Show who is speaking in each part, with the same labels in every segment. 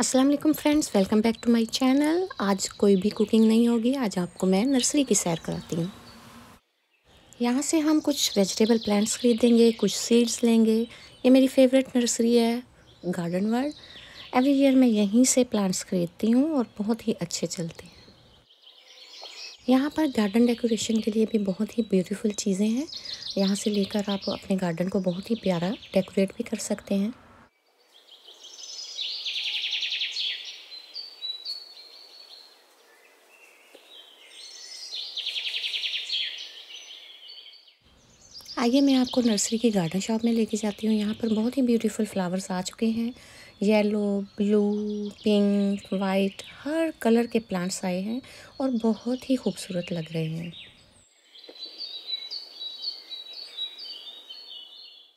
Speaker 1: अस्सलाम वालेकुम friends welcome back to my channel आज कोई भी कुकिंग नहीं होगी आज आपको मैं नर्सरी की सैर कराती हूँ यहाँ से हम कुछ वेजिटेबल प्लांट्स खरीदेंगे कुछ सीड्स लेंगे ये मेरी फेवरेट नर्सरी है गार्डन वर्ल्ड एवरी ईयर मैं यहीं से प्लांट्स खरीदती हूँ और बहुत ही अच्छे चलते हैं यहाँ पर गार्डन डेकोरेशन के लिए भी बहुत ही ब्यूटीफुल चीज़ें हैं यहाँ से लेकर आप अपने गार्डन को बहुत ही प्यारा डेकोरेट भी कर सकते हैं आइए मैं आपको नर्सरी की गार्डन शॉप में लेके जाती हूँ यहाँ पर बहुत ही ब्यूटीफुल फ्लावर्स आ चुके हैं येलो ब्लू पिंक वाइट हर कलर के प्लांट्स आए हैं और बहुत ही खूबसूरत लग रहे हैं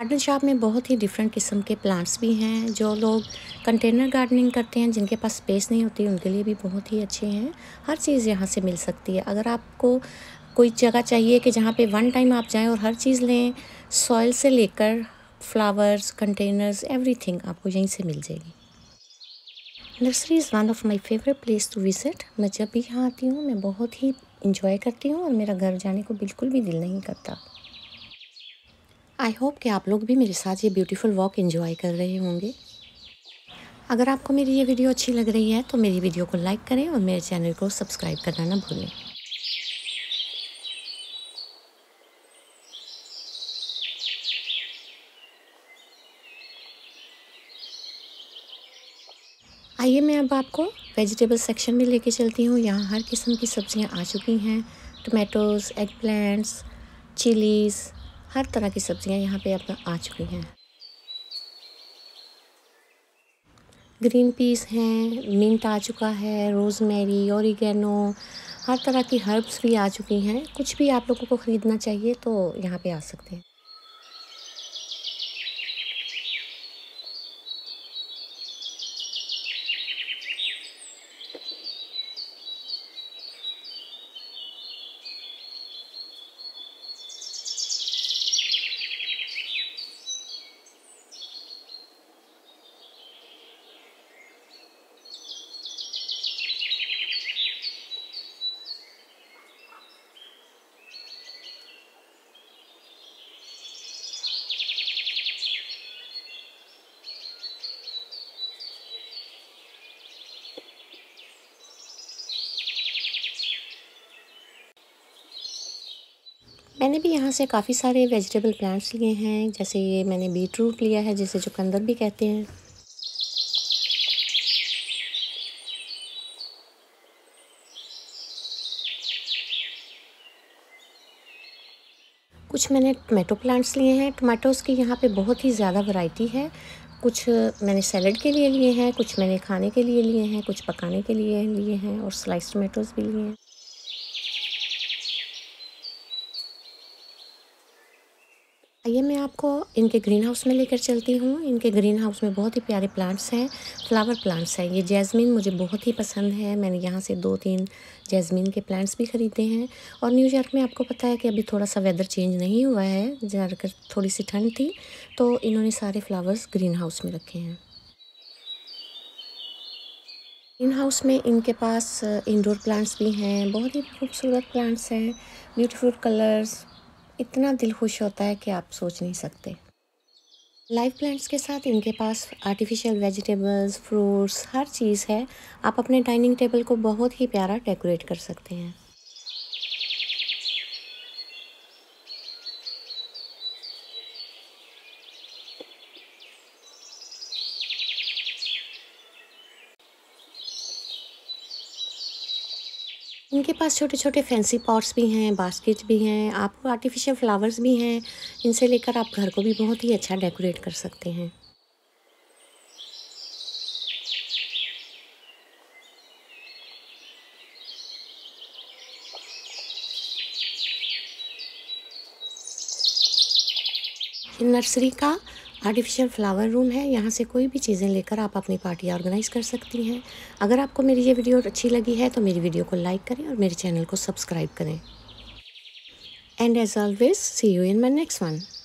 Speaker 1: गार्डन शॉप में बहुत ही डिफरेंट किस्म के प्लांट्स भी हैं जो लोग कंटेनर गार्डनिंग करते हैं जिनके पास स्पेस नहीं होती उनके लिए भी बहुत ही अच्छे हैं हर चीज़ यहाँ से मिल सकती है अगर आपको कोई जगह चाहिए कि जहाँ पे वन टाइम आप जाएं और हर चीज़ लें सॉइल से लेकर फ्लावर्स कंटेनर्स एवरीथिंग आपको यहीं से मिल जाएगी nursery is one of my favourite place to visit मैं जब भी यहाँ आती हूँ मैं बहुत ही इंजॉय करती हूँ और मेरा घर जाने को बिल्कुल भी दिल नहीं करता आई होप कि आप लोग भी मेरे साथ ये ब्यूटीफुल वॉक इन्जॉय कर रहे होंगे अगर आपको मेरी ये वीडियो अच्छी लग रही है तो मेरी वीडियो को लाइक करें और मेरे चैनल को सब्सक्राइब करना ना भूलें आइए मैं अब आपको वेजिटेबल सेक्शन में लेके चलती हूँ यहाँ हर किस्म की सब्ज़ियाँ आ चुकी हैं टमेटोज़ एग प्लान्ट चिलीज़ हर तरह की सब्ज़ियाँ यहाँ पे आपका आ चुकी हैं ग्रीन पीस हैं मिंट आ चुका है रोज़मेरी औरिगेनो हर तरह की हर्ब्स भी आ चुकी हैं कुछ भी आप लोगों को ख़रीदना चाहिए तो यहाँ पे आ सकते हैं मैंने भी यहाँ से काफ़ी सारे वेजिटेबल प्लांट्स लिए हैं जैसे ये मैंने बीट रूट लिया है जिसे चुकंदर भी कहते हैं कुछ मैंने टमाटो प्लांट्स लिए हैं टमाटोज़ की यहाँ पे बहुत ही ज़्यादा वैरायटी है कुछ मैंने सैलड के लिए लिए हैं कुछ मैंने खाने के लिए लिए हैं कुछ पकाने के लिए लिए हैं और स्लाइस टमाटोज़ भी लिए हैं आइए मैं आपको इनके ग्रीन हाउस में लेकर चलती हूँ इनके ग्रीन हाउस में बहुत ही प्यारे प्लांट्स हैं फ्लावर प्लांट्स हैं ये जैस्मिन मुझे बहुत ही पसंद है मैंने यहाँ से दो तीन जैस्मिन के प्लांट्स भी ख़रीदे हैं और न्यूयॉर्क में आपको पता है कि अभी थोड़ा सा वेदर चेंज नहीं हुआ है ज़्यादातर थोड़ी सी ठंड थी तो इन्होंने सारे फ्लावर्स ग्रीन हाउस में रखे हैं ग्रीन हाउस में इनके पास इंडोर प्लांट्स भी हैं बहुत ही खूबसूरत प्लांट्स हैं ब्यूटीफुल कलर्स इतना दिल खुश होता है कि आप सोच नहीं सकते लाइव प्लांट्स के साथ इनके पास आर्टिफिशियल वेजिटेबल्स फ्रूट्स हर चीज़ है आप अपने डाइनिंग टेबल को बहुत ही प्यारा डेकोरेट कर सकते हैं इनके पास छोटे छोटे फैंसी पॉट्स भी हैं बास्केट भी हैं आपको आर्टिफिशियल फ्लावर्स भी हैं इनसे लेकर आप घर को भी बहुत ही अच्छा डेकोरेट कर सकते हैं नर्सरी का आर्टिफिशियल फ्लावर रूम है यहाँ से कोई भी चीज़ें लेकर आप अपनी पार्टी ऑर्गेनाइज़ कर सकती हैं अगर आपको मेरी ये वीडियो अच्छी लगी है तो मेरी वीडियो को लाइक करें और मेरे चैनल को सब्सक्राइब करें and as always see you in my next one